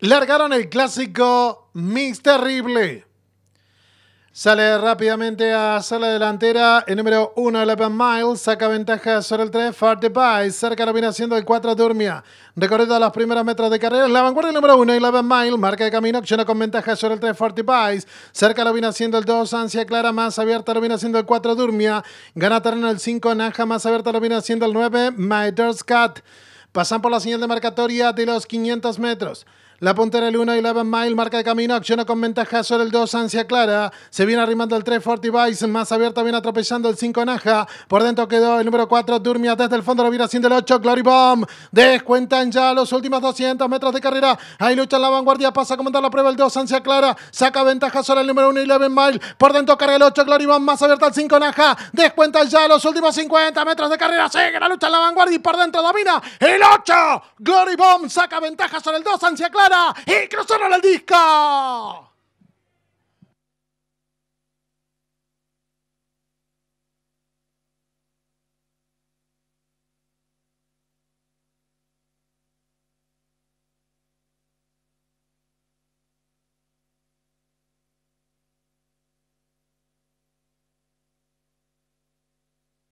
largaron el clásico Mix Terrible. Sale rápidamente a hacer la delantera. El número 1, 11 Miles, saca ventaja sobre el 3, Far Device. Cerca lo viene haciendo el 4, Durmia. Recorriendo las primeras metros de carrera. La vanguardia el número 1, Eleven Miles, marca de camino. Acciona con ventaja sobre el 3, Forty Device. Cerca lo viene haciendo el 2, Ansia Clara. Más abierta lo viene haciendo el 4, Durmia. Gana terreno el 5, Naja. Más abierta lo viene haciendo el 9, My Cat. Pasan por la señal de marcatoria de los 500 metros. La puntera el 1, 11 Mile, marca de camino, acciona con ventaja sobre el 2, Ansia Clara. Se viene arrimando el 3, Forty Vice, más abierta, viene atropellando el 5, Naja. Por dentro quedó el número 4, Durmia, desde el fondo lo viene haciendo el 8, Glory Bomb. Descuentan ya los últimos 200 metros de carrera. Ahí lucha en la vanguardia, pasa a comandar la prueba el 2, Ansia Clara. Saca ventaja sobre el número 1, 11 Mile. Por dentro carga el 8, Glory Bomb, más abierta el 5, Naja. Descuentan ya los últimos 50 metros de carrera. Sigue la lucha en la vanguardia y por dentro domina el 8, Glory Bomb. Saca ventaja sobre el 2, Ansia Clara y cruzaron la disco.